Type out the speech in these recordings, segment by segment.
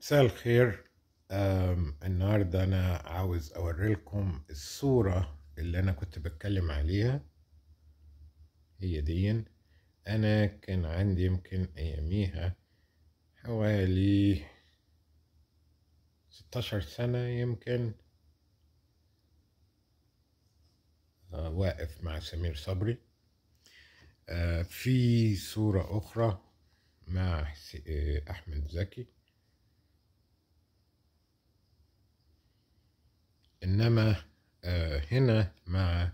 مساء الخير النهاردة أنا عاوز أوريلكم الصورة اللي أنا كنت بتكلم عليها هي دي أنا كان عندي يمكن أياميها حوالي ستاشر سنة يمكن آه، واقف مع سمير صبري آه، في صورة أخرى مع آه، أحمد زكي انما آه، هنا مع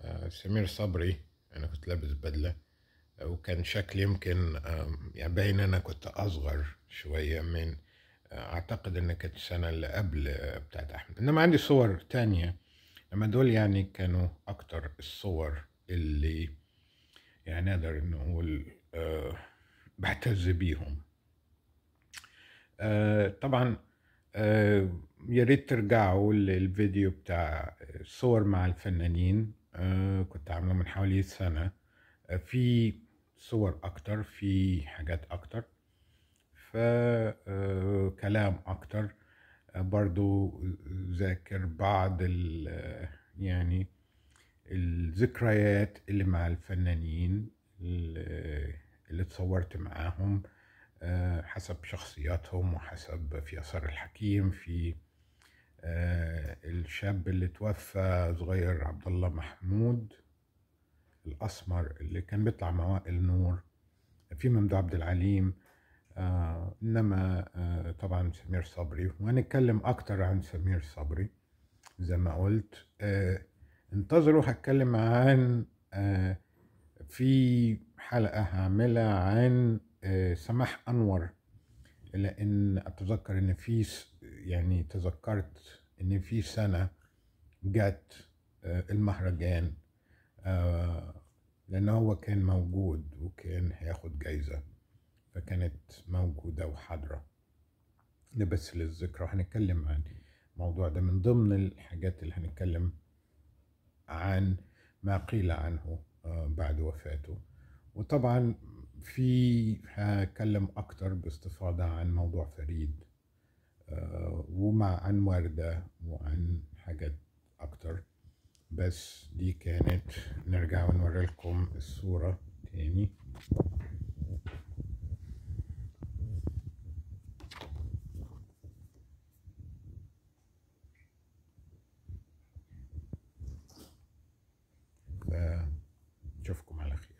آه، سمير صبري انا كنت لابس بدله آه، وكان شكلي يمكن يعني باين انا كنت اصغر شويه من اعتقد ان كانت السنه اللي قبل بتاعت احمد انما عندي صور تانية لما دول يعني كانوا اكتر الصور اللي يعني نقدر نقول بعتز بيهم طبعا آه، يا ريت ترجعوا للفيديو بتاع صور مع الفنانين آه، كنت عامله من حوالي سنة آه، في صور أكتر في حاجات أكتر فكلام أكتر برضو ذاكر بعض ال يعني الذكريات اللي مع الفنانين اللي اتصورت معاهم آه، حسب شخصياتهم وحسب فيصل الحكيم في آه، الشاب اللي توفى صغير عبد الله محمود الأسمر اللي كان بيطلع مع وائل نور في ممدوح عبد العليم آه، إنما طبعا سمير صبري وهنتكلم أكتر عن سمير صبري زي ما قلت انتظروا هتكلم عن في حلقة هعملها عن آه، سماح انور لان اتذكر ان في يعني تذكرت ان في سنه جت آه، المهرجان آه، لان هو كان موجود وكان هياخد جايزه فكانت موجوده وحاضره ده بس للذكرى هنتكلم عن الموضوع ده من ضمن الحاجات اللي هنتكلم عن ما قيل عنه بعد وفاته وطبعا في هتكلم أكتر باستفاضة عن موضوع فريد آه، ومع عن وردة وعن حاجات أكتر بس دي كانت نرجع ونوري لكم الصورة تاني نشوفكم على خير